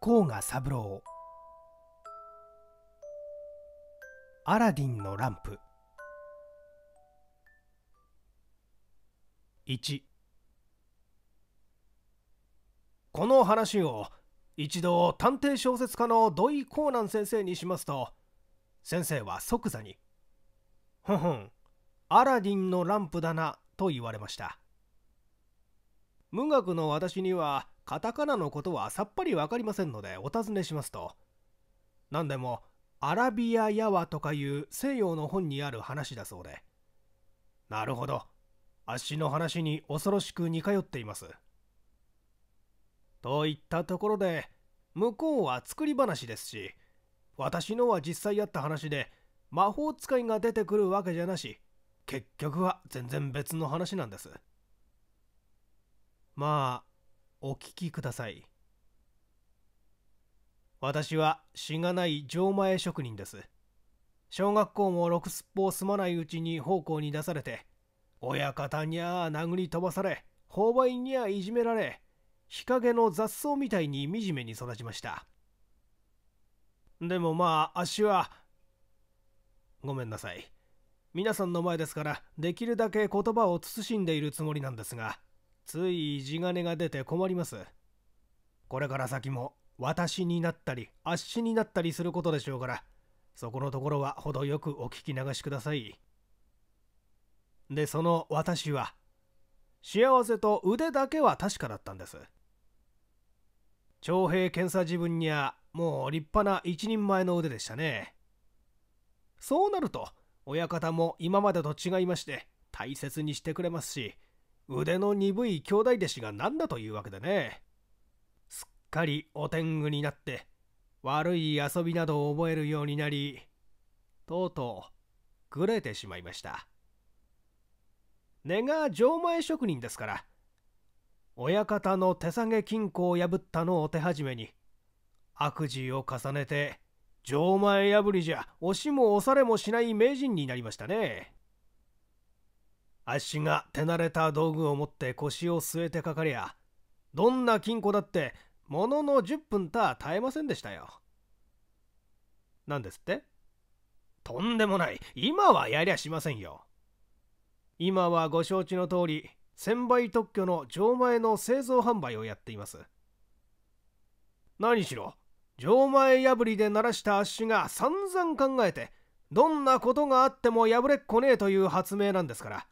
甲賀三郎アラディンのランプ1この話を一度探偵小説家の土井コーナン先生にしますと先生は即座に「ふほふんアラディンのランプだな」と言われました無学の私にはカタカナのことはさっぱりわかりませんのでお尋ねしますと何でもアラビアヤワとかいう西洋の本にある話だそうでなるほどあっしの話に恐ろしく似通っていますといったところで向こうは作り話ですし私のは実際あった話で魔法使いが出てくるわけじゃなし結局は全然別の話なんですまあお聞きください私はしがない錠前職人です小学校もろくすっぽを済まないうちに奉公に出されて親方にゃあ殴り飛ばされ購買にゃあいじめられ日陰の雑草みたいに惨めに育ちましたでもまああっしはごめんなさい皆さんの前ですからできるだけ言葉を慎んでいるつもりなんですがつい地金が出て困ります。これから先も私になったり、足しになったりすることでしょうから、そこのところは程よくお聞き流しください。で、その私は、幸せと腕だけは確かだったんです。徴兵検査自分にはもう立派な一人前の腕でしたね。そうなると、親方も今までと違いまして、大切にしてくれますし、腕の鈍い兄弟弟子が何だというわけでねすっかりお天狗になって悪い遊びなどを覚えるようになりとうとうぐれてしまいました根が錠前職人ですから親方の手提げ金庫を破ったのを手始めに悪事を重ねて錠前破りじゃ押しも押されもしない名人になりましたねあっしが手慣れた道具を持って腰を据えてかかりゃどんな金庫だってものの10分た耐えませんでしたよ。なんですってとんでもない今はやりゃしませんよ。今はご承知の通り専売特許の錠前の製造販売をやっています。何しろ錠前破りで鳴らした足が散々考えてどんなことがあっても破れっこねえという発明なんですから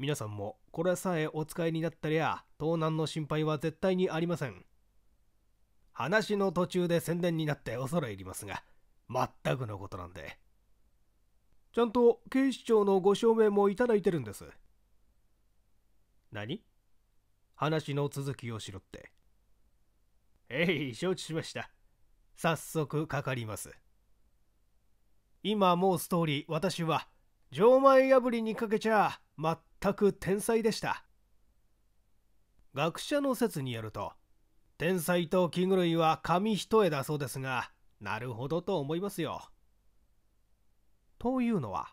皆さんもこれさえお使いになったりゃ盗難の心配は絶対にありません話の途中で宣伝になって恐れ入りますが全くのことなんでちゃんと警視庁のご証明もいただいてるんです何話の続きをしろってえい承知しました早速かかります今もうストーリー私は錠前破りにかけちゃ全く天才でした学者の説によると天才と気狂類は紙一重だそうですがなるほどと思いますよというのは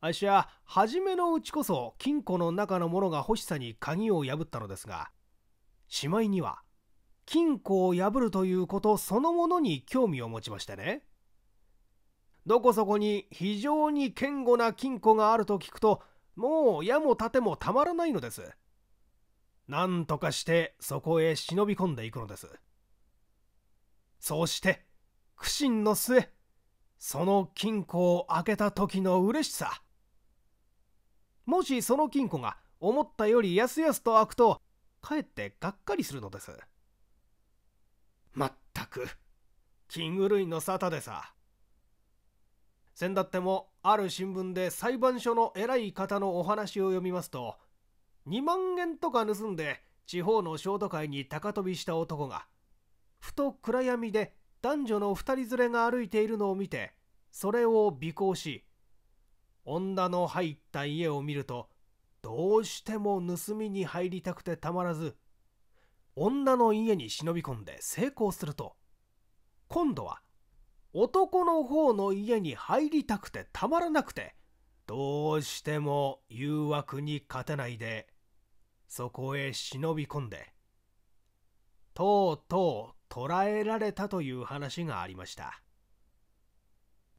あしは初めのうちこそ金庫の中のものが欲しさに鍵を破ったのですがしまいには金庫を破るということそのものに興味を持ちましてねどこそこに非常に堅固な金庫があると聞くともう矢も盾もたまらないのです何とかしてそこへ忍び込んでいくのですそうして苦心の末その金庫を開けた時の嬉しさもしその金庫が思ったよりやすやすと開くとかえってがっかりするのですまったく金狂いの沙汰でさ先だってもある新聞で裁判所の偉い方のお話を読みますと2万円とか盗んで地方の小都会に高飛びした男がふと暗闇で男女の2人連れが歩いているのを見てそれを尾行し女の入った家を見るとどうしても盗みに入りたくてたまらず女の家に忍び込んで成功すると今度は男の方の家に入りたくてたまらなくて、どうしても誘惑に勝てないで、そこへ忍び込んで、とうとう捕らえられたという話がありました。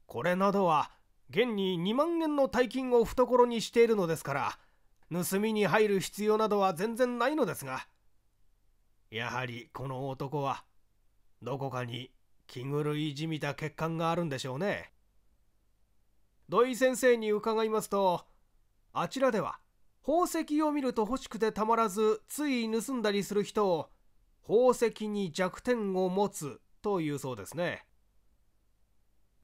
これなどは、現に2万円の大金を懐にしているのですから、盗みに入る必要などは全然ないのですが、やはりこの男は、どこかに気狂いじみた欠陥があるんでしょうね土井先生に伺いますとあちらでは宝石を見ると欲しくてたまらずつい盗んだりする人を宝石に弱点を持つというそうですね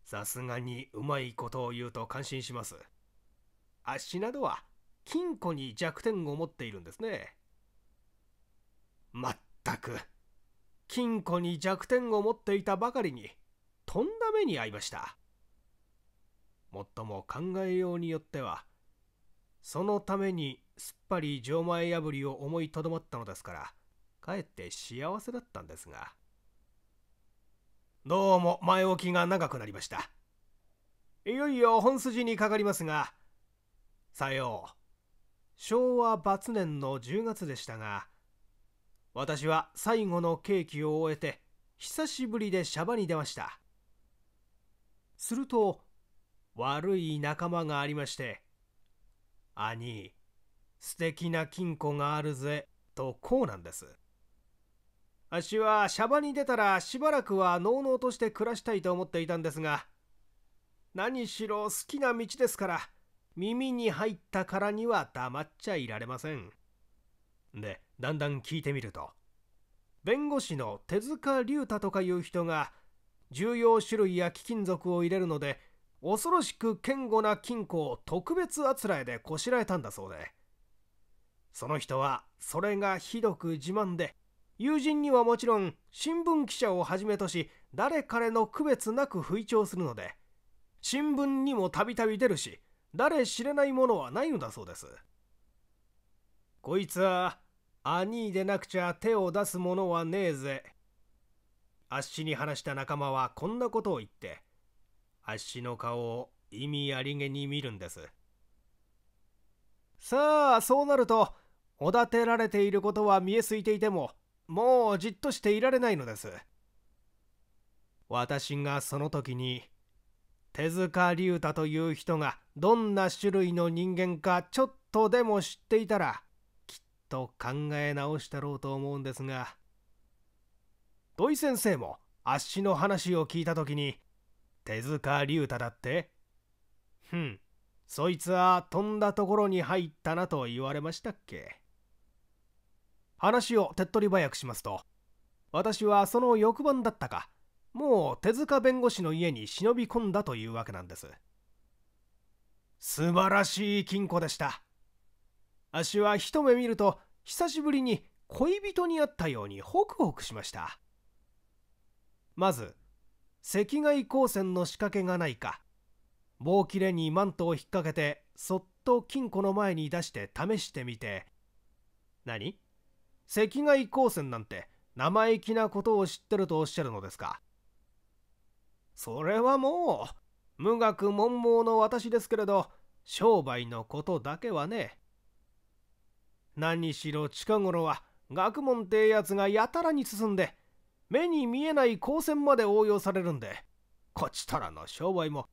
さすがにうまいことを言うと感心しますあっしなどは金庫に弱点を持っているんですねまったく金庫に弱点を持っていたばかりにとんだ目に遭いましたもっとも考えようによってはそのためにすっぱり錠前破りを思いとどまったのですからかえって幸せだったんですがどうも前置きが長くなりましたいよいよ本筋にかかりますがさよう昭和末年の10月でしたが私は最後のケーキを終えて久しぶりでシャバに出ましたすると悪い仲間がありまして「兄素敵な金庫があるぜ」とこうなんですあはシャバに出たらしばらくはのうのうとして暮らしたいと思っていたんですが何しろ好きな道ですから耳に入ったからには黙っちゃいられませんでだんだん聞いてみると弁護士の手塚龍太とかいう人が重要種類や貴金属を入れるので恐ろしく堅固な金庫を特別あつらえでこしらえたんだそうでその人はそれがひどく自慢で友人にはもちろん新聞記者をはじめとし誰彼の区別なく吹聴するので新聞にもたびたび出るし誰知れないものはないのだそうですこいつは兄でなくちゃ手を出すものはねえぜ。あっしに話した仲間はこんなことを言って、あっしの顔を意味ありげに見るんです。さあ、そうなると、おだてられていることは見えすいていても、もうじっとしていられないのです。私がその時に、手塚龍太という人がどんな種類の人間かちょっとでも知っていたら、と考え直したろうと思うんですが土井先生もあっしの話を聞いた時に手塚龍太だってふんそいつは飛んだところに入ったなと言われましたっけ話を手っ取り早くしますと私はその翌晩だったかもう手塚弁護士の家に忍び込んだというわけなんです素晴らしい金庫でした足は一目見ると久しぶりに恋人に会ったようにホクホクしましたまず赤外光線の仕掛けがないか棒切れにマントを引っ掛けてそっと金庫の前に出して試してみて何赤外光線なんて生意気なことを知ってるとおっしゃるのですかそれはもう無学文盲の私ですけれど商売のことだけはね何しろ近頃は学問ってやつがやたらに進んで目に見えない光線まで応用されるんでこちとらの商売も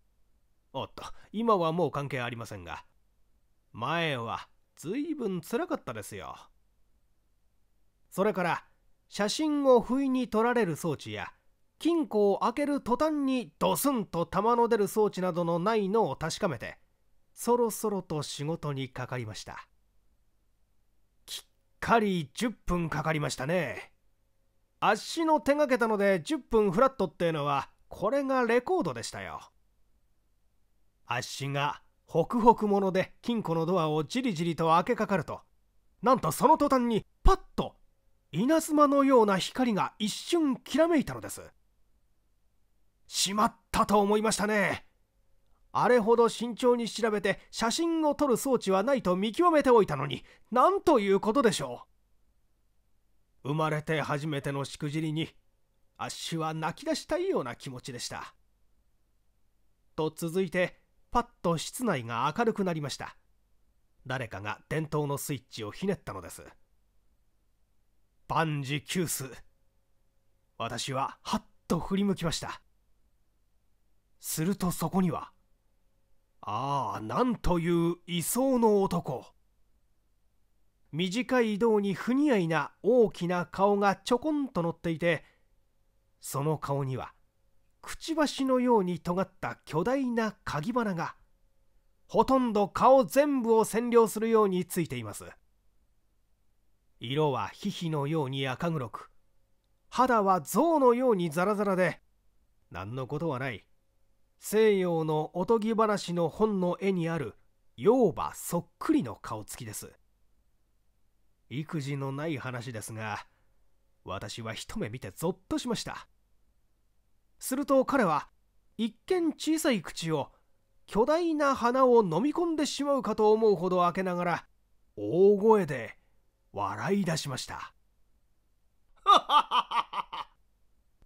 おっと今はもう関係ありませんが前はずいぶんつらかったですよそれから写真を不意に撮られる装置や金庫を開ける途端にドスンと弾の出る装置などのないのを確かめてそろそろと仕事にかかりましたかり10分かかりましたねあっしの手がけたので10分フラットっていうのはこれがレコードでしたよあっしがホクホクもので金庫のドアをじりじりと開けかかるとなんとその途端にパッと稲妻のような光が一瞬きらめいたのですしまったと思いましたねあれほど慎重に調べて写真を撮る装置はないと見極めておいたのになんということでしょう生まれて初めてのしくじりにアッシュは泣き出したいような気持ちでしたと続いてパッと室内が明るくなりました誰かが電灯のスイッチをひねったのです万事休す私ははっと振り向きましたするとそこにはああなんという位相の男短い胴に不似合いな大きな顔がちょこんと乗っていてその顔にはくちばしのように尖った巨大な鍵花がほとんど顔全部を占領するようについています色はヒヒのように赤黒く肌は象のようにザラザラで何のことはない西洋のおとぎ話の本の絵にある妖婆そっくりの顔つきです育児のない話ですが私は一目見てゾッとしましたすると彼は一見小さい口を巨大な鼻を飲み込んでしまうかと思うほど開けながら大声で笑い出しました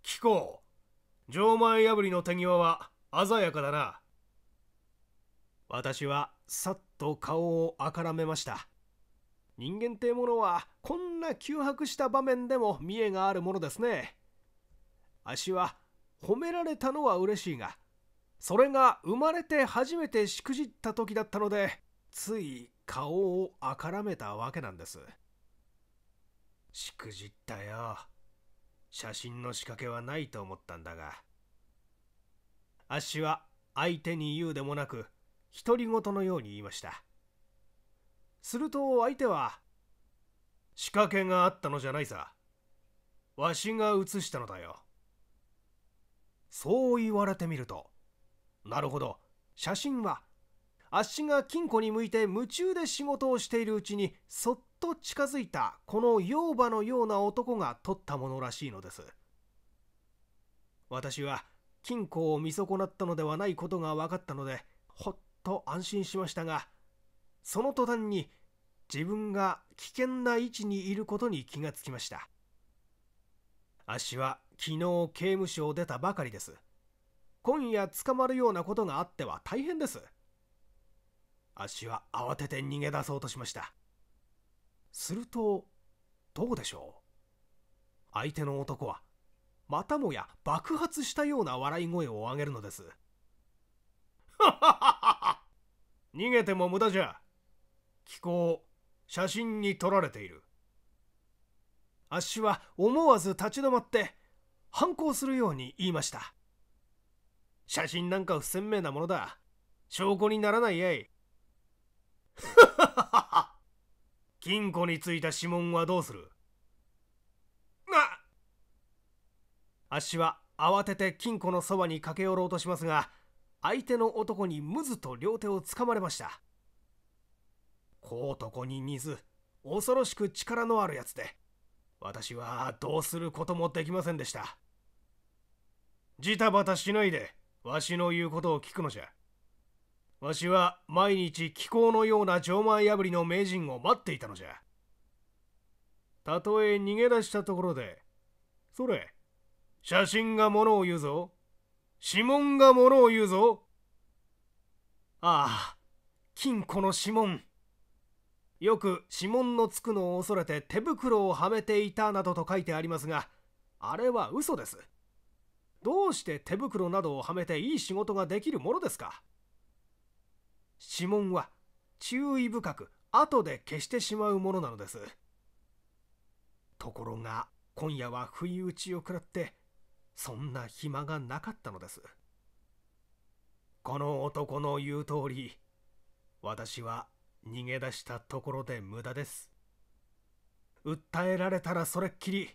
聞こう錠前破りの手際は鮮やかだな私はさっと顔をあからめました人間ってものはこんな休迫した場面でも見栄があるものですねあしは褒められたのは嬉しいがそれが生まれて初めてしくじった時だったのでつい顔をあからめたわけなんですしくじったよ写真の仕掛けはないと思ったんだがあっしは相手に言うでもなく独り言のように言いましたすると相手は「仕掛けがあったのじゃないさわしが移したのだよ」そう言われてみるとなるほど写真はあっしが金庫に向いて夢中で仕事をしているうちにそっと近づいたこの妖婆のような男が撮ったものらしいのです私は金庫を見損なったのではないことが分かったのでほっと安心しましたがその途端に自分が危険な位置にいることに気がつきました足は昨日刑務所を出たばかりです今夜捕まるようなことがあっては大変です足は慌てて逃げ出そうとしましたするとどうでしょう相手の男はまたもや爆発したような笑い声を上げるのです 逃げても無駄じゃ気候写真に撮られているあっしは思わず立ち止まって反抗するように言いました写真なんか不鮮明なものだ証拠にならないやい 金庫についた指紋はどうするあっしは慌てて金庫のそばに駆け寄ろうとしますが相手の男にむずと両手をつかまれました小男に水恐ろしく力のあるやつで私はどうすることもできませんでしたジタバタしないでわしの言うことを聞くのじゃわしは毎日気候のような錠前破りの名人を待っていたのじゃたとえ逃げ出したところでそれ写真がものを言うぞ。指紋がものを言うぞ。ああ、金庫の指紋。よく指紋のつくのを恐れて手袋をはめていたなどと書いてありますが、あれは嘘です。どうして手袋などをはめていい仕事ができるものですか指紋は注意深く後で消してしまうものなのです。ところが今夜は不意打ちを食らってそんな暇がなかったのですこの男の言う通り私は逃げ出したところで無駄です訴えられたらそれっきり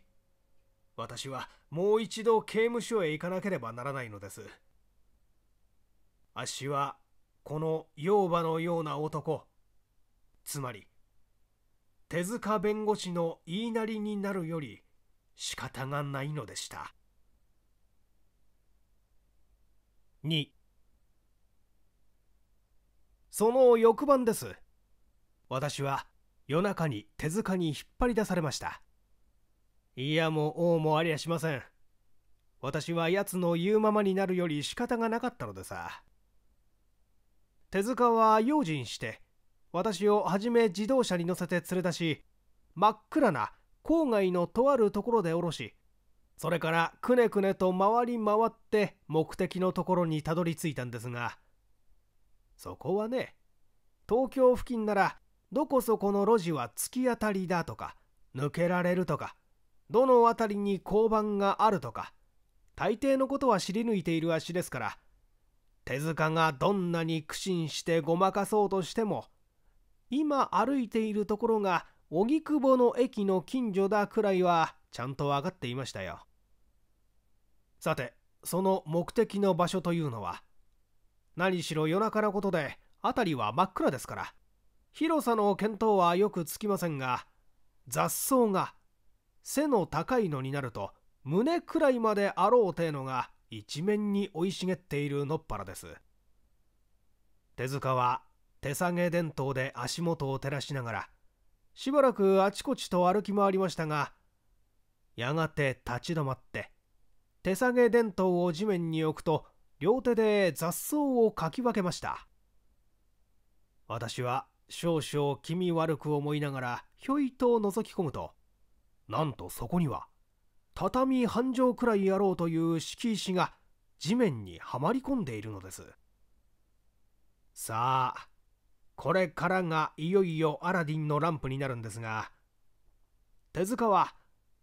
私はもう一度刑務所へ行かなければならないのですあっしはこの妖馬のような男つまり手塚弁護士の言いなりになるより仕方がないのでした。2その翌晩です私は夜中に手塚に引っ張り出されましたいやも王もありゃしません私は奴の言うままになるより仕方がなかったのでさ手塚は用心して私をはじめ自動車に乗せて連れ出し真っ暗な郊外のとあるところで降ろしそれからくねくねと回り回って目的のところにたどり着いたんですがそこはね東京付近ならどこそこの路地は突き当たりだとか抜けられるとかどの辺りに交番があるとか大抵のことは知り抜いている足ですから手塚がどんなに苦心してごまかそうとしても今歩いているところが荻窪の駅の近所だくらいはちゃんと分かっていましたよ。さてその目的の場所というのは何しろ夜中のことで辺りは真っ暗ですから広さの見当はよくつきませんが雑草が背の高いのになると胸くらいまであろうてのが一面に生い茂っているのっぱらです手塚は手提げ伝統で足元を照らしながらしばらくあちこちと歩き回りましたがやがて立ち止まって手提げ電灯を地面に置くと両手で雑草をかき分けました私は少々気味悪く思いながらひょいと覗き込むとなんとそこには畳半畳くらいやろうという敷石が地面にはまり込んでいるのですさあこれからがいよいよアラディンのランプになるんですが手塚は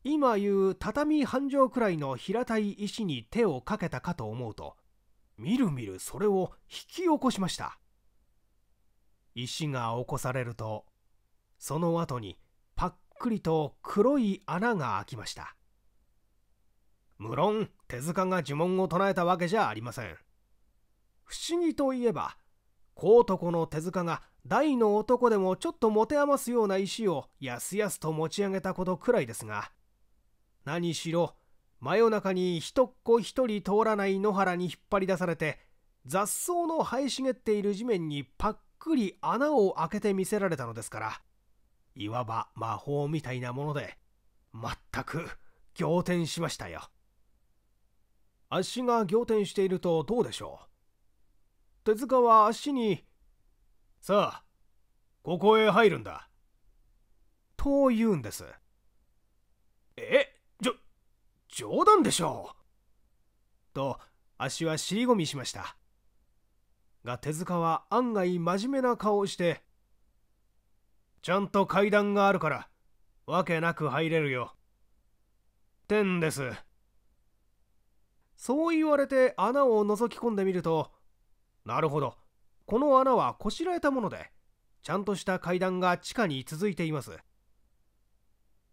今言う畳半畳くらいの平たい石に手をかけたかと思うとみるみるそれを引き起こしました石が起こされるとその後にパックリと黒い穴が開きました無論手塚が呪文を唱えたわけじゃありません不思議といえば小男の手塚が大の男でもちょっと持て余すような石をやすやすと持ち上げたことくらいですが何しろ真夜中に一っ子一人通らない野原に引っ張り出されて雑草の生え茂っている地面にパッくり穴を開けて見せられたのですからいわば魔法みたいなもので全く仰天しましたよ足が仰天しているとどうでしょう手塚は足に「さあここへ入るんだ」と言うんですえ冗談でしょうと足は尻込みしましたが手塚は案外真面目な顔をしてちゃんと階段があるからわけなく入れるよてんですそう言われて穴を覗き込んでみるとなるほどこの穴はこしらえたものでちゃんとした階段が地下に続いています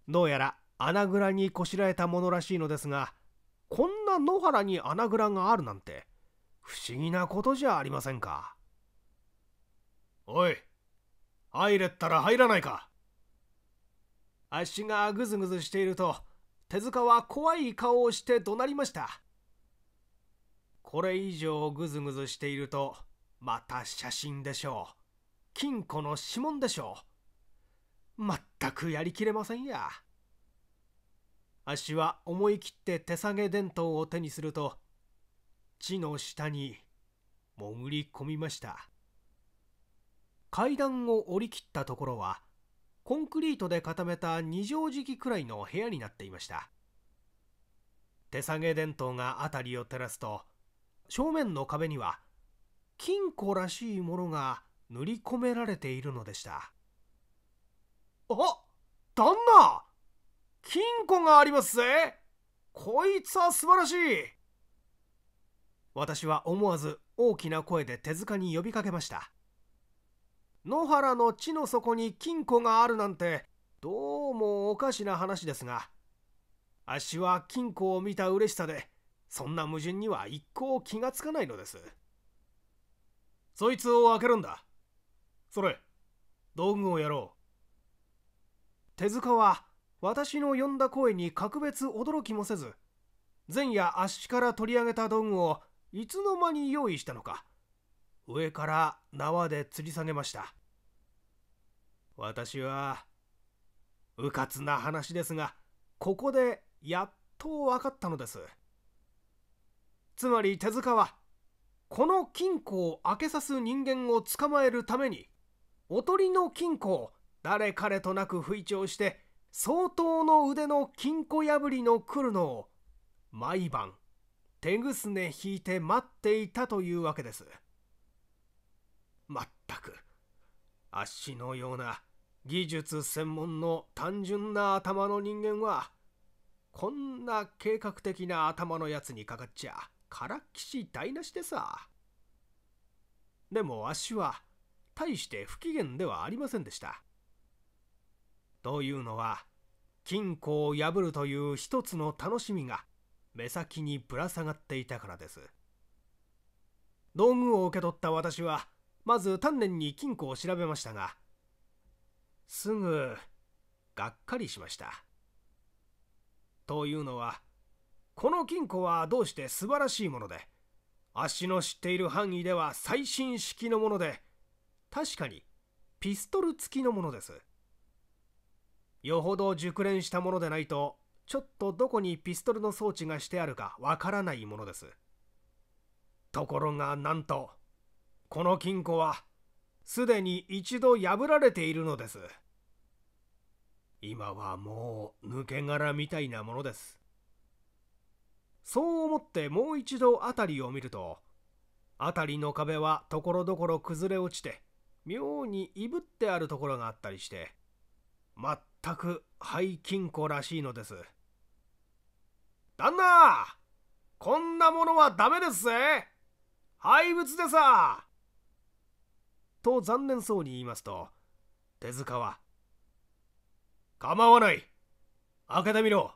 どうやら穴蔵にこしらえたものらしいのですがこんな野原に穴蔵があるなんて不思議なことじゃありませんかおい入れったら入らないか足がぐずぐずしていると手塚は怖い顔をして怒鳴りましたこれ以上ぐずぐずしているとまた写真でしょう金庫の指紋でしょうまったくやりきれませんや。足は思い切って手提げ伝統を手にすると地の下に潜り込みました階段を降り切ったところはコンクリートで固めた二畳敷くらいの部屋になっていました手提げ伝統が辺りを照らすと正面の壁には金庫らしいものが塗り込められているのでしたあ旦那金庫がありますぜこいつは素晴らしい私は思わず大きな声で手塚に呼びかけました野原の地の底に金庫があるなんてどうもおかしな話ですがあっしは金庫を見た嬉しさでそんな矛盾には一向気がつかないのですそいつを開けるんだそれ道具をやろう手塚は私の呼んだ声に格別驚きもせず前夜足から取り上げた道具をいつの間に用意したのか上から縄で吊り下げました私はうかつな話ですがここでやっと分かったのですつまり手塚はこの金庫を開けさす人間を捕まえるためにおとりの金庫を誰彼となく吹聴して相当の腕の金庫破りの来るのを毎晩手ぐすね引いて待っていたというわけですまったく足のような技術専門の単純な頭の人間はこんな計画的な頭のやつにかかっちゃからっきし台無しでさでも足は大して不機嫌ではありませんでしたというのは金庫を破るという一つの楽しみが目先にぶら下がっていたからです道具を受け取った私はまず丹念に金庫を調べましたがすぐがっかりしましたというのはこの金庫はどうして素晴らしいもので足の知っている範囲では最新式のもので確かにピストル付きのものですよほど熟練したものでないとちょっとどこにピストルの装置がしてあるかわからないものですところがなんとこの金庫はすでに一度破られているのです今はもう抜け殻みたいなものですそう思ってもう一度辺りを見ると辺りの壁はところどころ崩れ落ちて妙にいぶってあるところがあったりして全く廃金庫らしいのです旦那こんなものはダメですぜ廃物でさと残念そうに言いますと手塚は「構わない開けてみろ」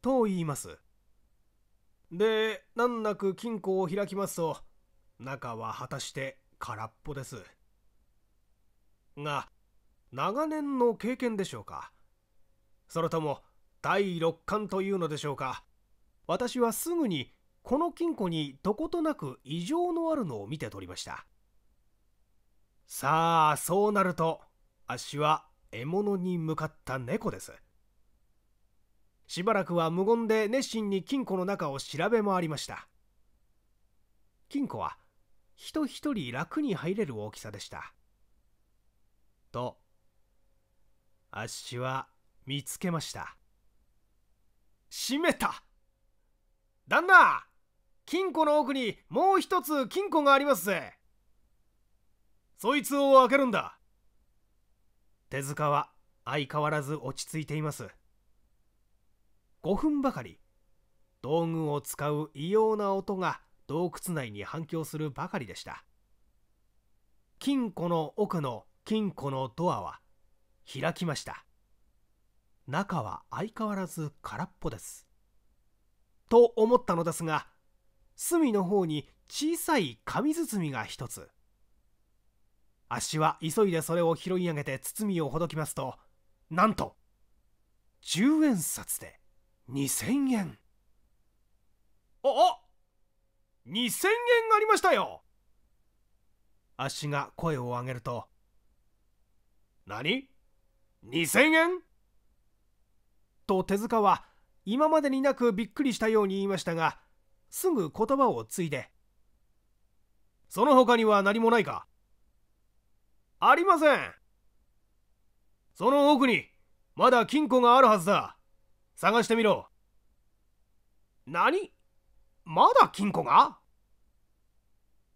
と言いますで難なく金庫を開きますと中は果たして空っぽですが長年の経験でしょうかそれとも第六感というのでしょうか私はすぐにこの金庫にどことなく異常のあるのを見て取りましたさあそうなるとあっしは獲物に向かった猫ですしばらくは無言で熱心に金庫の中を調べ回りました金庫は人一人楽に入れる大きさでしたとあっしは見つけました閉めた旦那金庫の奥にもう一つ金庫がありますぜそいつを開けるんだ手塚は相変わらず落ち着いています5分ばかり道具を使う異様な音が洞窟内に反響するばかりでした金庫の奥の金庫のドアは開きました中は相変わらず空っぽですと思ったのですが隅の方に小さい紙包みが一つ足は急いでそれを拾い上げて包みをほどきますとなんと10円札で2000円ああ2000円ありましたよ足が声を上げると何2000円と手塚は今までになくびっくりしたように言いましたがすぐ言葉を継いで「その他には何もないか?」「ありません」「その奥にまだ金庫があるはずだ探してみろ」何まだ金庫が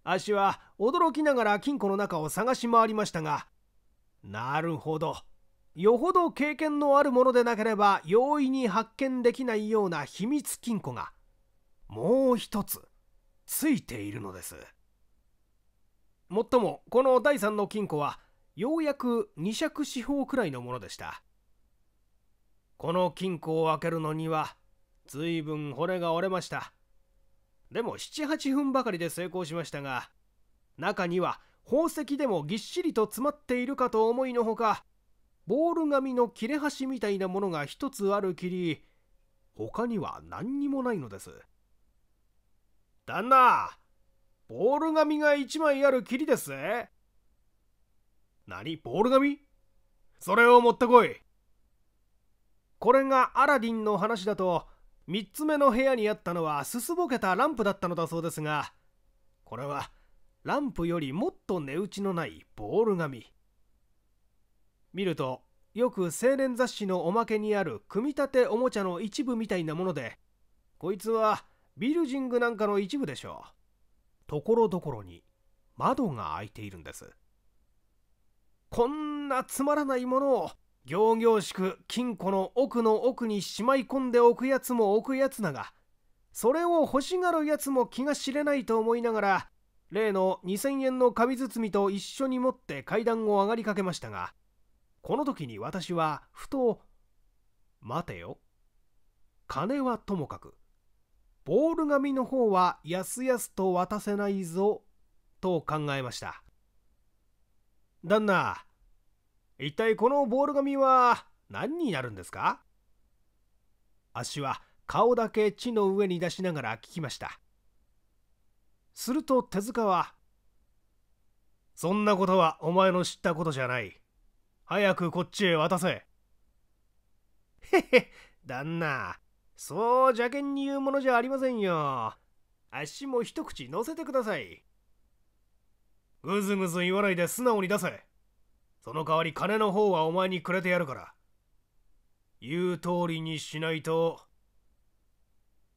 あしは驚きながら金庫の中を探し回りましたがなるほどよほど経験のあるものでなければ容易に発見できないような秘密金庫がもう一つついているのですもっともこの第三の金庫はようやく2尺四方くらいのものでしたこの金庫を開けるのには随分骨が折れましたでも78分ばかりで成功しましたが中には宝石でもぎっしりと詰まっているかと思いのほかボール紙の切れ端みたいなものが一つあるきり他には何にもないのです旦那ボール紙が一枚あるきりです何ボール紙それを持ってこいこれがアラディンの話だと3つ目の部屋にあったのはすすぼけたランプだったのだそうですがこれはランプよりもっと値打ちのないボール紙見るとよく青年雑誌のおまけにある組み立ておもちゃの一部みたいなものでこいつはビルジングなんかの一部でしょうところどころに窓が開いているんですこんなつまらないものを仰々しく金庫の奥の奥にしまい込んでおくやつも置くやつだがそれを欲しがるやつも気が知れないと思いながら例の2000円の紙包みと一緒に持って階段を上がりかけましたがこの時に私はふと「待てよ金はともかくボール紙の方はやすやすと渡せないぞ」と考えました旦那一体このボール紙は何になるんですかあっしは顔だけ地の上に出しながら聞きましたすると手塚は「そんなことはお前の知ったことじゃない。早くこっちへ渡せ。へへ、旦那、そう邪険に言うものじゃありませんよ。足も一口乗せてください。ぐずぐず言わないで素直に出せ。その代わり金の方はお前にくれてやるから。言う通りにしないと。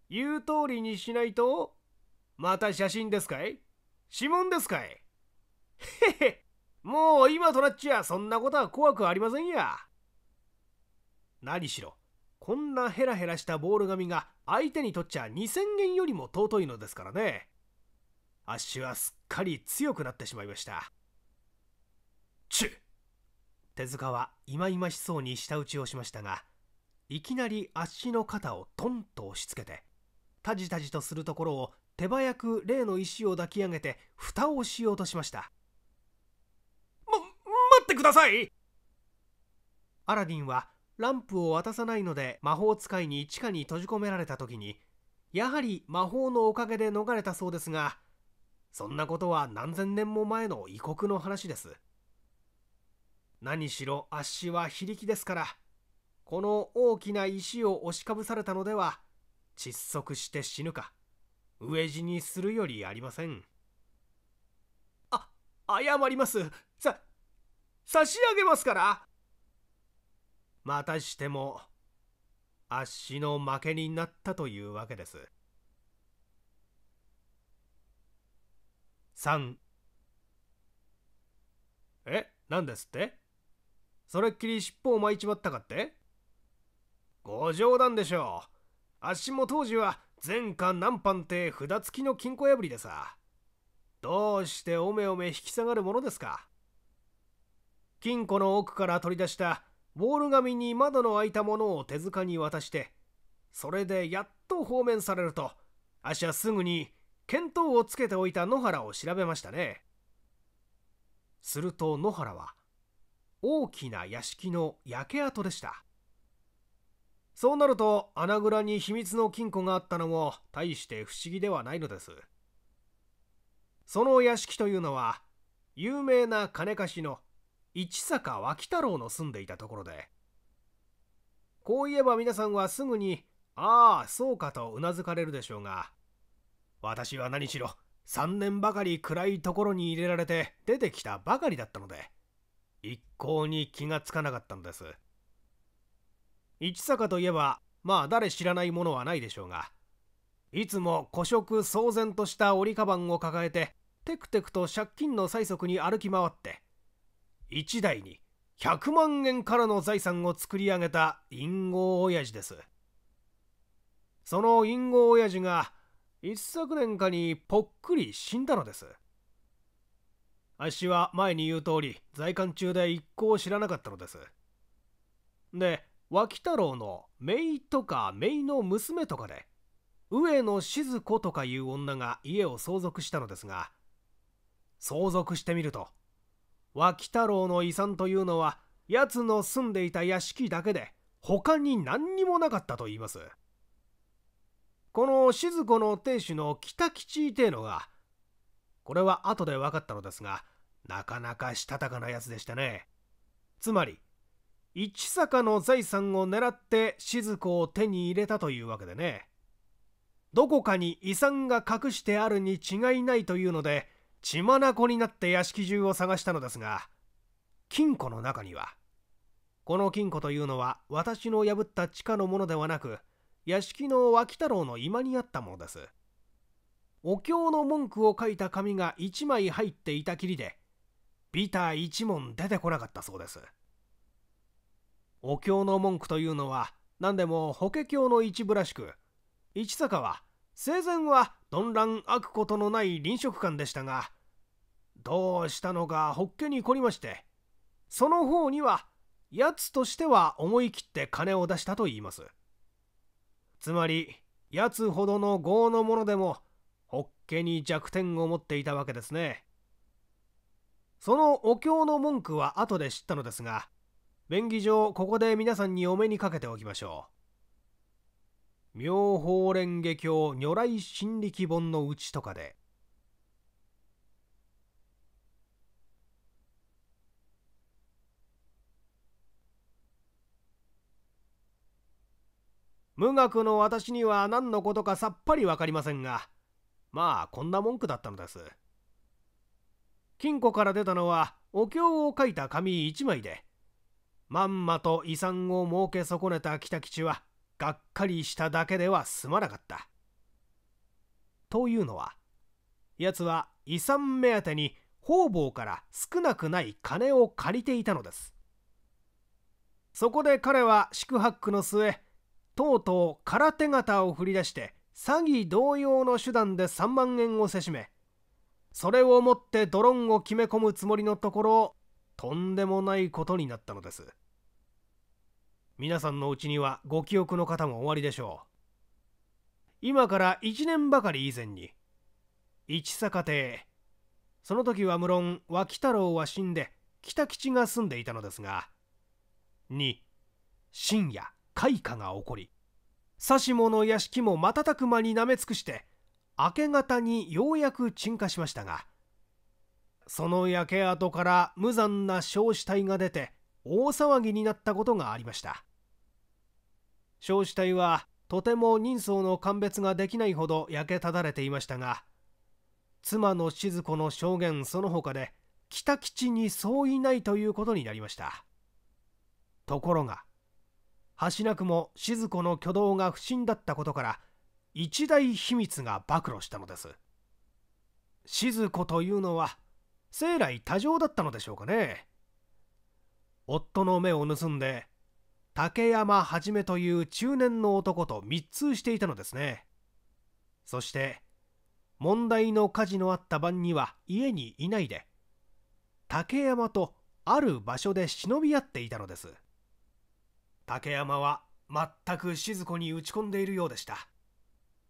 言う通りにしないとまた写真ですかい指紋ですかいへへもう今となっちゃそんなことは怖くありませんや。何しろ、こんなヘラヘラしたボール紙が相手にとっちゃ2000元よりも尊いのですからね。アッシュはすっかり強くなってしまいました。チュ手塚は忌々しそうに舌打ちをしましたが、いきなり足の肩をトンと押し付けて、タジタジとするところを手早く例の石を抱き上げて蓋をしようとしました。ってくださいアラディンはランプを渡さないので魔法使いに地下に閉じ込められた時にやはり魔法のおかげで逃れたそうですがそんなことは何千年も前の異国の話です何しろ足は非力ですからこの大きな石を押しかぶされたのでは窒息して死ぬか飢え死にするよりありませんあ謝りますさ差し上げますからまたしてもあっしの負けになったというわけです3え何ですってそれっきり尻尾を巻いちまったかってご冗談でしょうあっしも当時は前科何藩って札付きの金庫破りでさどうしておめおめ引き下がるものですか金庫の奥から取り出したウォール紙に窓の開いたものを手塚に渡してそれでやっと放免されると明日はすぐに見当をつけておいた野原を調べましたねすると野原は大きな屋敷の焼け跡でしたそうなると穴蔵に秘密の金庫があったのも大して不思議ではないのですその屋敷というのは有名な金貸しの市坂脇太郎の住んでいたところでこういえば皆さんはすぐに「ああそうか」とうなずかれるでしょうが私は何しろ3年ばかり暗いところに入れられて出てきたばかりだったので一向に気がつかなかったのです市坂といえばまあ誰知らないものはないでしょうがいつも古色騒然とした折りカバンを抱えてテクテクと借金の催促に歩き回って1代に100万円からの財産を作り上げた隠語親父です。その隠語親父が一昨年かにぽっくり死んだのです。あっしは前に言う通り在官中で一向知らなかったのです。で、脇太郎の姪とか姪の娘とかで上野静子とかいう女が家を相続したのですが相続してみると脇太郎の遺産というのは奴の住んでいた屋敷だけで他に何にもなかったと言いますこの静子の亭主の北吉いてえのがこれは後で分かったのですがなかなかしたたかなやつでしたねつまり一坂の財産を狙って静子を手に入れたというわけでねどこかに遺産が隠してあるに違いないというので血眼になって屋敷中を探したのですが金庫の中にはこの金庫というのは私の破った地下のものではなく屋敷の脇太郎の居間にあったものですお経の文句を書いた紙が1枚入っていたきりでビター1問出てこなかったそうですお経の文句というのは何でも法華経の一部らしく市坂は生前はどんらん開くことのない臨食館でしたがどうしたのかほっけに凝りましてその方にはやつとしては思い切って金を出したと言いますつまりやつほどの業のものでもホッケに弱点を持っていたわけですねそのお経の文句は後で知ったのですが便宜上ここで皆さんにお目にかけておきましょう妙法蓮華経如来心力本のうちとかで無学の私には何のことかさっぱり分かりませんがまあこんな文句だったのです金庫から出たのはお経を書いた紙一枚でまんまと遺産を儲け損ねた北吉はがっかりしただけでは済まなかった。というのは、奴は遺産目当てに方々から少なくない金を借りていたのです。そこで彼は宿泊の末、とうとう空手型を振り出して、詐欺同様の手段で3万円をせしめ、それをもってドローンを決め込むつもりのところ、とんでもないことになったのです。皆さんのうちにはご記憶の方もおありでしょう今から1年ばかり以前に一坂邸その時は無論脇太郎は死んで北吉が住んでいたのですがに深夜開花が起こり指物の屋敷も瞬く間になめ尽くして明け方にようやく鎮火しましたがその焼け跡から無残な焼死体が出て大騒ぎになったことがありました焼死体はとても人相の鑑別ができないほど焼けただれていましたが妻の静子の証言その他で北吉に相違ないということになりましたところが橋なくも静子の挙動が不審だったことから一大秘密が暴露したのです静子というのは生来多情だったのでしょうかね夫の目を盗んで竹山はじめという中年の男と密通していたのですねそして問題の火事のあった晩には家にいないで竹山とある場所で忍び合っていたのです竹山は全く静子に打ち込んでいるようでした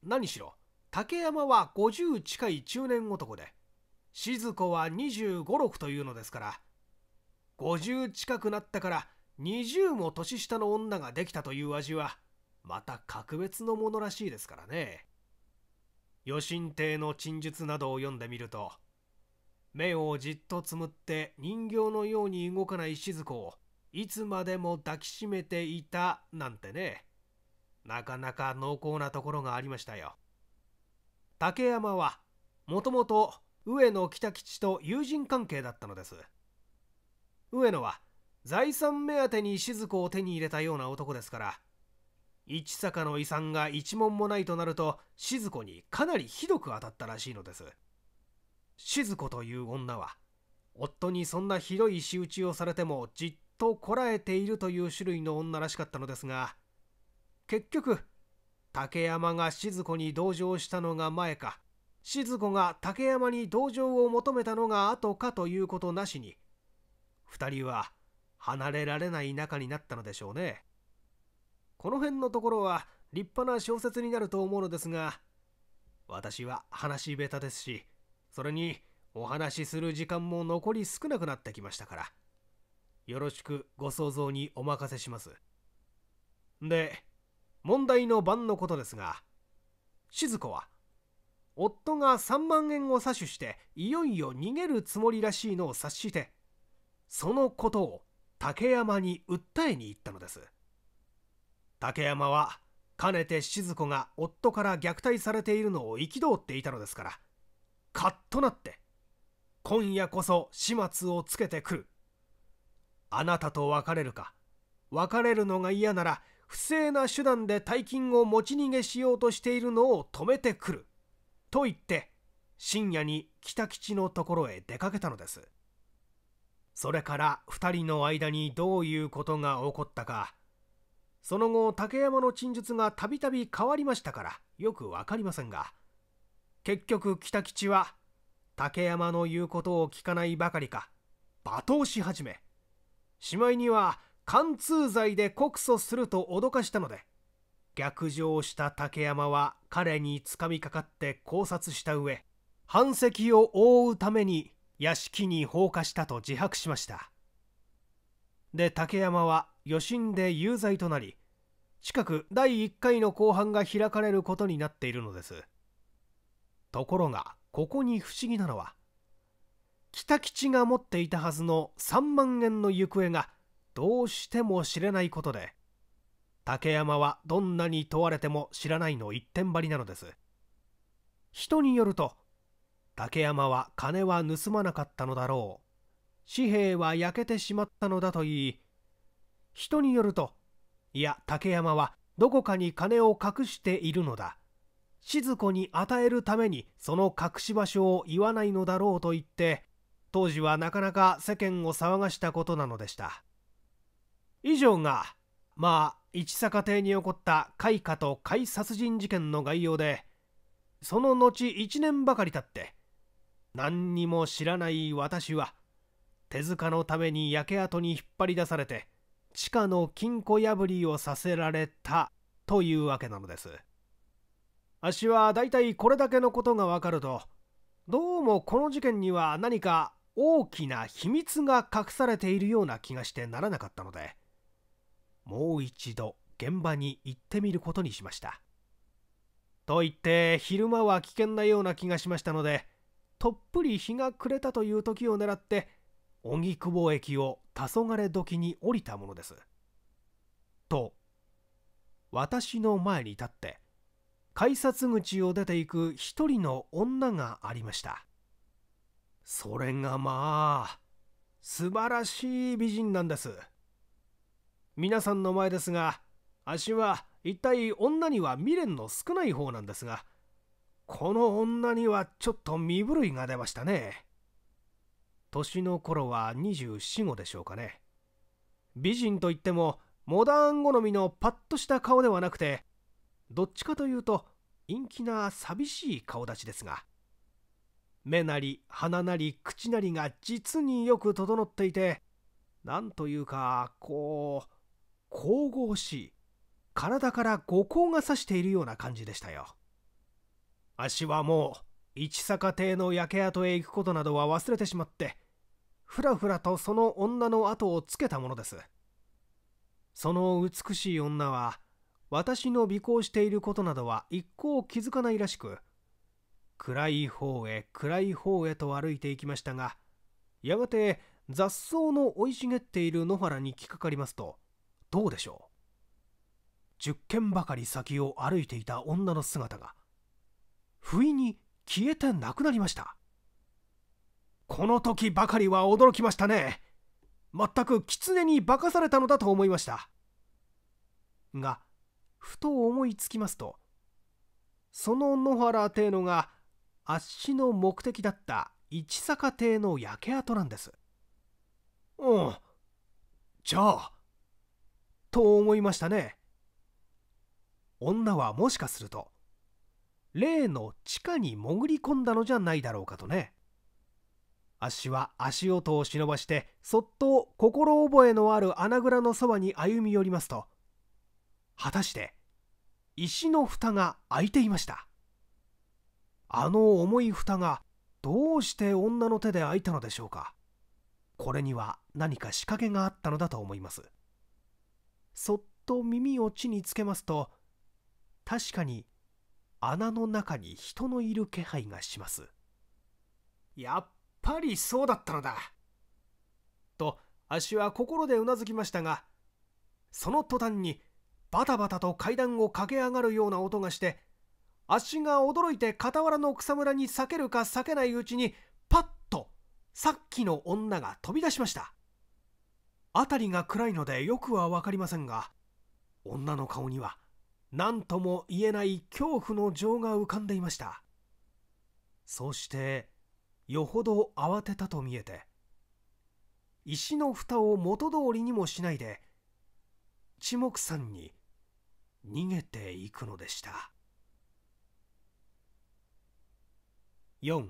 何しろ竹山は50近い中年男で静子は2 5 6というのですから50近くなったから20も年下の女ができたという味はまた格別のものらしいですからね余震亭の陳述などを読んでみると目をじっとつむって人形のように動かない静子をいつまでも抱きしめていたなんてねなかなか濃厚なところがありましたよ竹山はもともと上野北吉と友人関係だったのです上野は財産目当てに子を手に入れたような男ですから一坂の遺産が一文もないとなると静子にかなりひどく当たったらしいのです静子という女は夫にそんなひどい仕打ちをされてもじっとこらえているという種類の女らしかったのですが結局竹山が静子に同情したのが前か静子が竹山に同情を求めたのが後かということなしに2人は離れられない仲になったのでしょうねこの辺のところは立派な小説になると思うのですが私は話し下手ですしそれにお話しする時間も残り少なくなってきましたからよろしくご想像にお任せしますで問題の晩のことですが静子は夫が3万円を詐取していよいよ逃げるつもりらしいのを察してそのことを竹山に訴えに行ったのです竹山はかねて静子が夫から虐待されているのを憤っていたのですからカッとなって「今夜こそ始末をつけてくる」「あなたと別れるか別れるのが嫌なら不正な手段で大金を持ち逃げしようとしているのを止めてくる」と言って深夜に北吉のところへ出かけたのです。それから2人の間にどういうことが起こったかその後竹山の陳述がたびたび変わりましたからよく分かりませんが結局北吉は竹山の言うことを聞かないばかりか罵倒し始めしまいには貫通罪で告訴すると脅かしたので逆上した竹山は彼につかみかかって考察した上反席を覆うために屋敷に放火したと自白しましたで竹山は余震で有罪となり近く第1回の公判が開かれることになっているのですところがここに不思議なのは北吉が持っていたはずの3万円の行方がどうしても知れないことで竹山はどんなに問われても知らないの一点張りなのです人によると竹山は金は盗まなかったのだろう。紙幣は焼けてしまったのだと言い、人によると、いや竹山はどこかに金を隠しているのだ。静子に与えるためにその隠し場所を言わないのだろうと言って、当時はなかなか世間を騒がしたことなのでした。以上が、まあ、一坂邸に起こった開花と開殺人事件の概要で、その後1年ばかり経って、何にも知らない私は手塚のために焼け跡に引っ張り出されて地下の金庫破りをさせられたというわけなのですあっしはだいたいこれだけのことがわかるとどうもこの事件には何か大きな秘密が隠されているような気がしてならなかったのでもう一度現場に行ってみることにしましたと言って昼間は危険なような気がしましたのでとっぷり日が暮れたという時を狙って荻窪駅を黄昏時に降りたものです。と私の前に立って改札口を出ていく一人の女がありましたそれがまあ素晴らしい美人なんです皆さんの前ですが足は一体女には未練の少ない方なんですがこの女にはちょっと身震いが出ましたね。年の頃は24、5でしょうかね。美人といっても、モダン好みのパッとした顔ではなくて、どっちかというと、陰気な寂しい顔立ちですが、目なり鼻なり口なりが実によく整っていて、なんというか、こう、神々しい、体から五光が差しているような感じでしたよ。あしはもう一坂邸の焼け跡へ行くことなどは忘れてしまってふらふらとその女の後をつけたものですその美しい女は私の尾行していることなどは一向気づかないらしく暗い方へ暗い方へと歩いていきましたがやがて雑草の生い茂っている野原に引っかかりますとどうでしょう10軒ばかり先を歩いていた女の姿が不意に消えてなくなりましたこの時ばかりは驚きましたね全く狐に化かされたのだと思いましたがふと思いつきますとその野原邸のがあっしの目的だった市坂邸の焼け跡なんですうんじゃあと思いましたね女はもしかすると例の地下に潜り込んだのじゃないだろうかとね足は足音を忍ばしてそっと心覚えのある穴蔵のそばに歩み寄りますと果たして石の蓋が開いていましたあの重い蓋がどうして女の手で開いたのでしょうかこれには何か仕掛けがあったのだと思いますそっと耳を地につけますと確かに穴の中に人のいる気配がしますやっぱりそうだったのだと足は心でうなずきましたがその途端にバタバタと階段を駆け上がるような音がして足が驚いて傍らの草むらに裂けるか裂けないうちにパッとさっきの女が飛び出しました辺りが暗いのでよくは分かりませんが女の顔には何とも言えない恐怖の情が浮かんでいましたそしてよほど慌てたと見えて石の蓋を元通りにもしないで一目散に逃げていくのでした4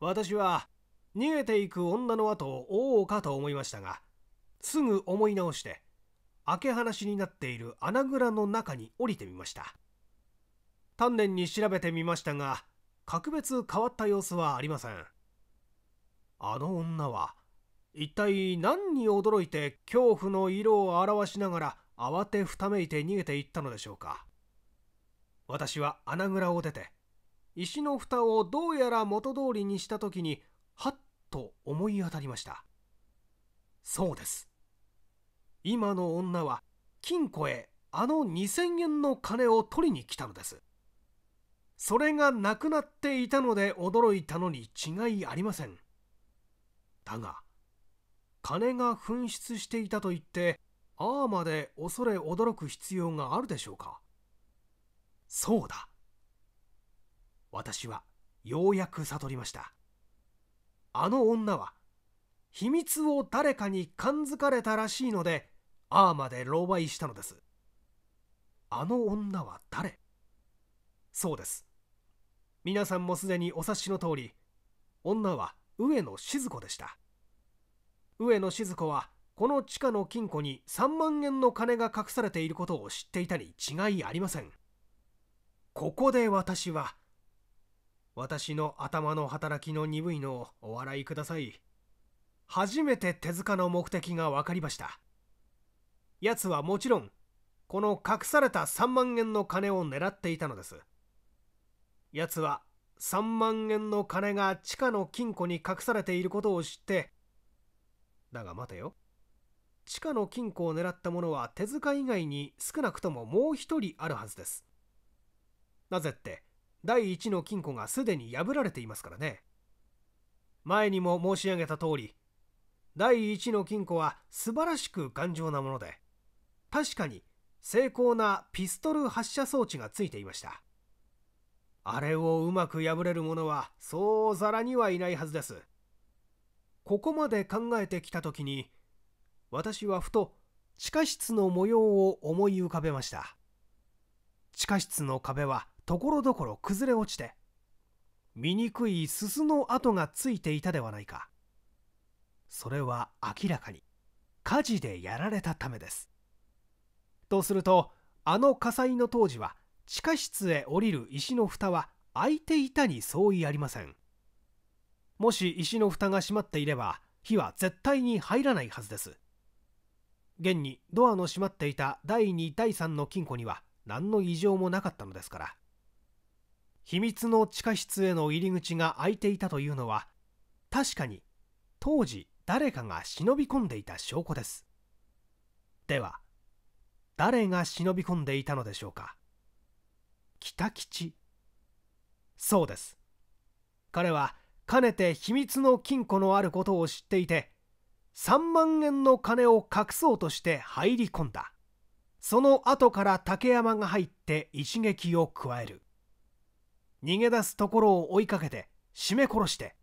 私は逃げていく女の後を追おうかと思いましたがすぐ思い直して開け放しになっている穴蔵の中に降りてみました丹念に調べてみましたが格別変わった様子はありませんあの女は一体何に驚いて恐怖の色を表しながら慌てふためいて逃げていったのでしょうか私は穴蔵を出て石の蓋をどうやら元通りにした時にはっと思い当たりましたそうです今の女は金庫へあの2000円の金を取りに来たのですそれがなくなっていたので驚いたのに違いありませんだが金が紛失していたと言ってああまで恐れ驚く必要があるでしょうかそうだ私はようやく悟りましたあの女は秘密を誰かに感づかれたらしいのでアーマで狼狽したのですあの女は誰そうです皆さんもすでにお察しの通り女は上野静子でした上野静子はこの地下の金庫に3万円の金が隠されていることを知っていたに違いありませんここで私は私の頭の働きの鈍いのをお笑いください初めて手塚の目的が分かりました奴はもちろん、この隠された3万円の金を狙っていたのです。奴は3万円の金が地下の金庫に隠されていることを知って、だが待てよ。地下の金庫を狙った者は手塚以外に少なくとももう一人あるはずです。なぜって、第一の金庫がすでに破られていますからね。前にも申し上げた通り、第一の金庫は素晴らしく頑丈なもので、確かに精巧なピストル発射装置がついていましたあれをうまく破れる者はそうざらにはいないはずですここまで考えてきた時に私はふと地下室の模様を思い浮かべました地下室の壁はところどころ崩れ落ちて醜いすすの跡がついていたではないかそれは明らかに火事でやられたためですとするとあの火災の当時は地下室へ降りる石の蓋は開いていたに相違ありませんもし石の蓋が閉まっていれば火は絶対に入らないはずです現にドアの閉まっていた第2第3の金庫には何の異常もなかったのですから秘密の地下室への入り口が開いていたというのは確かに当時誰かが忍び込んでいた証拠ですでは誰が忍び込んでいたのでしょうか北吉そうです彼はかねて秘密の金庫のあることを知っていて3万円の金を隠そうとして入り込んだその後から竹山が入って一撃を加える逃げ出すところを追いかけて絞め殺して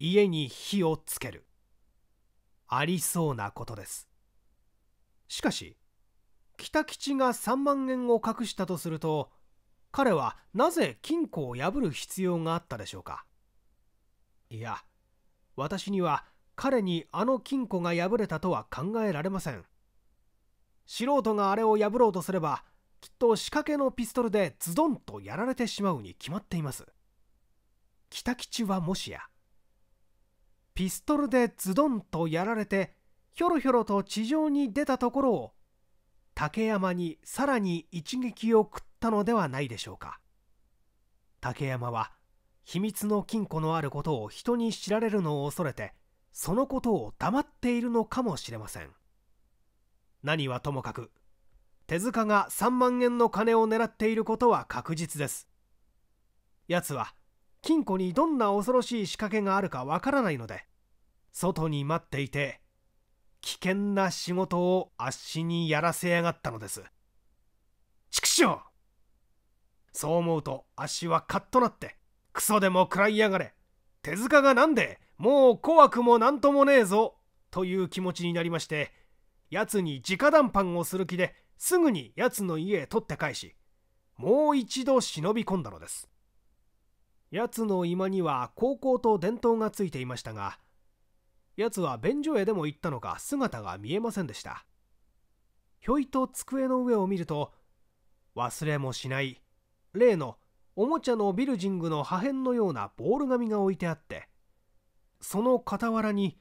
家に火をつけるありそうなことですしかし北吉が3万円を隠したとすると彼はなぜ金庫を破る必要があったでしょうかいや私には彼にあの金庫が破れたとは考えられません素人があれを破ろうとすればきっと仕掛けのピストルでズドンとやられてしまうに決まっています北吉はもしやピストルでズドンとやられてひょろひょろと地上に出たところを竹山にさらに一撃を食ったのではないでしょうか竹山は秘密の金庫のあることを人に知られるのを恐れてそのことを黙っているのかもしれません何はともかく手塚が3万円の金を狙っていることは確実です奴は金庫にどんな恐ろしい仕掛けがあるかわからないので外に待っていて危険な仕事をあっしにやらせやがったのです。畜生そう思うとあっしはカッとなって、クソでも食らいやがれ。手塚がなんで、もう怖くもなんともねえぞ、という気持ちになりまして、奴に直談判をする気ですぐに奴の家へ取って返し、もう一度忍び込んだのです。奴の居間には高校と伝統がついていましたが、奴は便所へでも行ったのか姿が見えませんでしたひょいと机の上を見ると忘れもしない例のおもちゃのビルジングの破片のようなボール紙が置いてあってその傍らに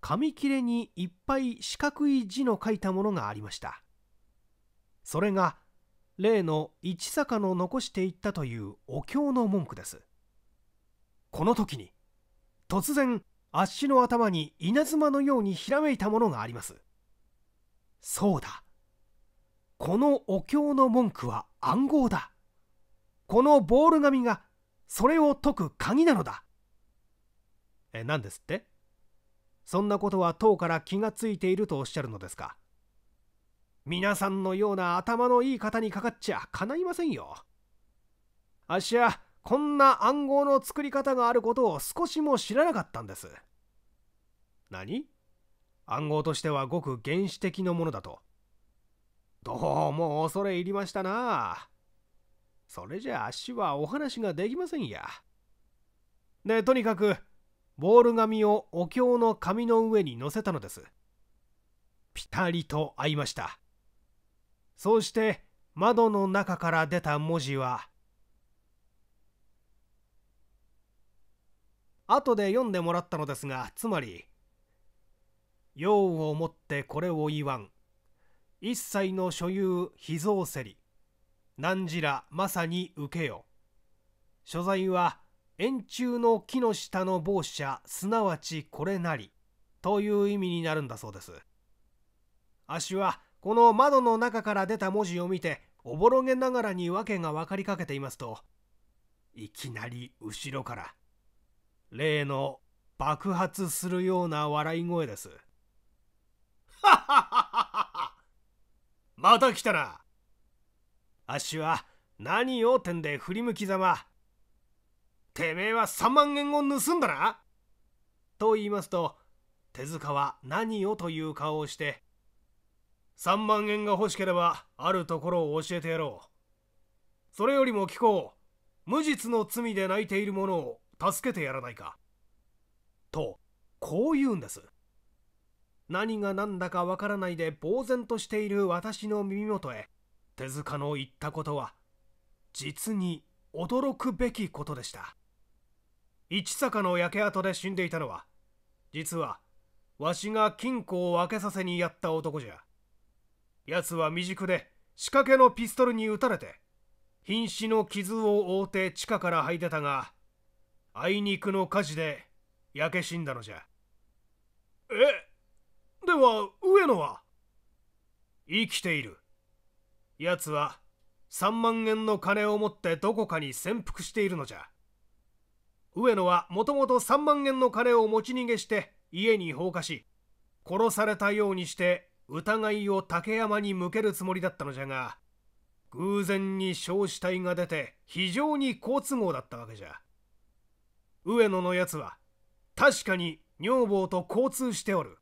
紙切れにいっぱい四角い字の書いたものがありましたそれが例の一坂の残していったというお経の文句ですこの時に突然あっしの頭に稲妻のようにひらめいたものがありますそうだこのお経の文句は暗号だこのボール紙がそれを解く鍵なのだえ何ですってそんなことは党から気がついているとおっしゃるのですか皆さんのような頭のいい方にかかっちゃかないませんよあっしはこんな暗号の作り方があることを少しも知らなかったんです何暗号としてはごく原始的なものだとどうも恐れ入りましたなそれじゃあっしはお話ができませんやでとにかくボール紙をお経の紙の上に乗せたのですピタリと合いましたそうして窓の中から出た文字は後で読んでもらったのですがつまり「用をもってこれを言わん」「一切の所有秘蔵せり」「何じらまさに受けよ」「所在は円柱の木の下の某者すなわちこれなり」という意味になるんだそうです。あしはこの窓の中から出た文字を見ておぼろげながらに訳が分かりかけていますといきなり後ろから例の爆発するような笑い声です。ははははまた来たなあっしは何をてんで振り向きざま。てめえは3万円を盗んだなと言いますと、手塚は何をという顔をして、3万円が欲しければあるところを教えてやろう。それよりも聞こう。無実の罪で泣いている者を助けてやらないか。と、こう言うんです。何が何だかわからないで呆然としている私の耳元へ、手塚の言ったことは、実に驚くべきことでした。一坂の焼け跡で死んでいたのは、実は、わしが金庫を開けさせにやった男じゃ。奴は未熟で、仕掛けのピストルに撃たれて、瀕死の傷を負うて地下から這い出たが、あいにくの火事で焼け死んだのじゃえでは上野は生きている奴は3万円の金を持ってどこかに潜伏しているのじゃ上野はもともと3万円の金を持ち逃げして家に放火し殺されたようにして疑いを竹山に向けるつもりだったのじゃが偶然に焼死体が出て非常に好都合だったわけじゃ上野のやつは確かに女房と交通しておる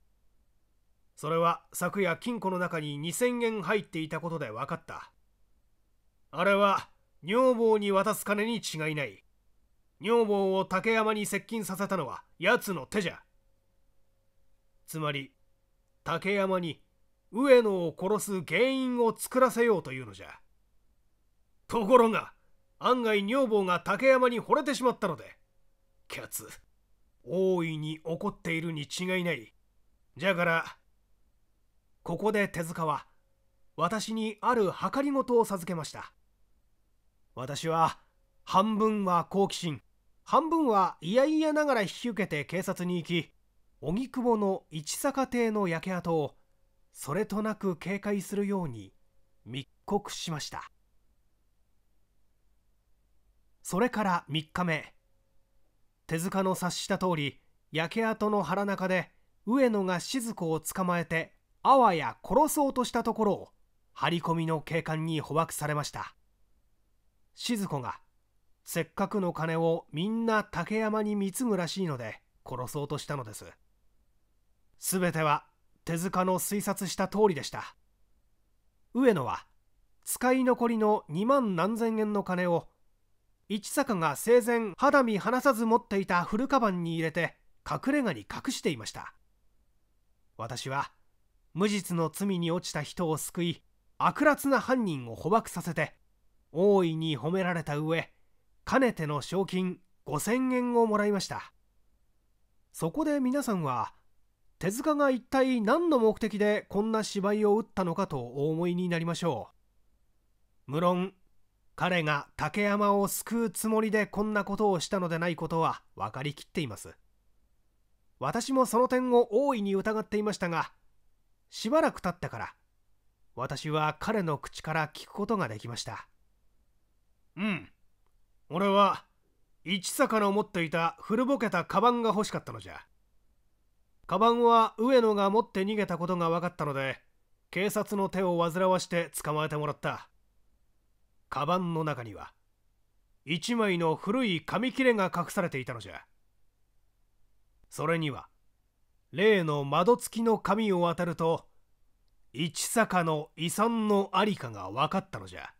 それは昨夜金庫の中に2000円入っていたことで分かったあれは女房に渡す金に違いない女房を竹山に接近させたのは奴の手じゃつまり竹山に上野を殺す原因を作らせようというのじゃところが案外女房が竹山に惚れてしまったのでキャツ大いに怒っているに違いないじゃからここで手塚は私にある計りごとを授けました私は半分は好奇心半分はいやいやながら引き受けて警察に行き荻窪の一坂邸の焼け跡をそれとなく警戒するように密告しましたそれから3日目手塚の察した通り焼け跡の腹中で上野が静子を捕まえてあわや殺そうとしたところを張り込みの警官に捕獲されました静子がせっかくの金をみんな竹山に貢ぐらしいので殺そうとしたのです全ては手塚の推察した通りでした上野は使い残りの2万何千円の金を一坂が生前肌身離さず持っていた古カバンに入れて隠れ家に隠していました私は無実の罪に落ちた人を救い悪辣な犯人を捕獲させて大いに褒められた上かねての賞金5000円をもらいましたそこで皆さんは手塚が一体何の目的でこんな芝居を打ったのかとお思いになりましょう無論彼が竹山を救うつもりでこんなことをしたのでないことは分かりきっています私もその点を大いに疑っていましたがしばらく経ってから私は彼の口から聞くことができましたうん俺は一坂の持っていた古ぼけたカバンが欲しかったのじゃカバンは上野が持って逃げたことが分かったので警察の手を煩わして捕まえてもらったカバンの中には一枚の古い紙切れが隠されていたのじゃそれには例の窓付きの紙を渡ると一坂の遺産のありかが分かったのじゃ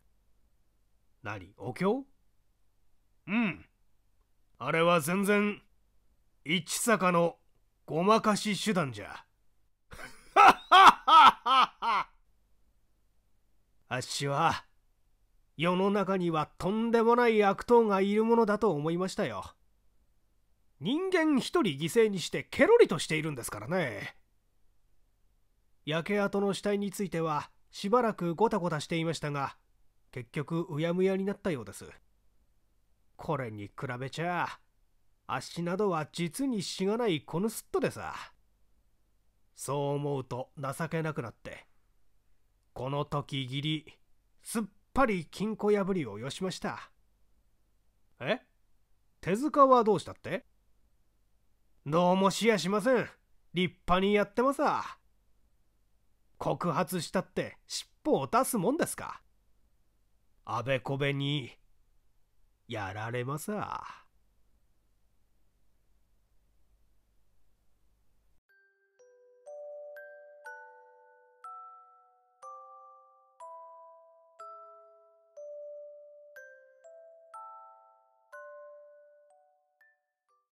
何お経うんあれは全然一坂のごまかし手段じゃ あっしは世の中にはとんでもない悪党がいるものだと思いましたよ人間一人犠牲にしてケロリとしているんですからね焼け跡の死体についてはしばらくごたごたしていましたが結局うやむやになったようですこれに比べちゃあなどは実にしがないこのすっとでさそう思うと情けなくなってこの時ぎりすっぱり金庫破りをよしましたえ手塚はどうしたってどうもしやしません立派にやってますわ告発したって尻尾を出すもんですかあべこべにやられますわ。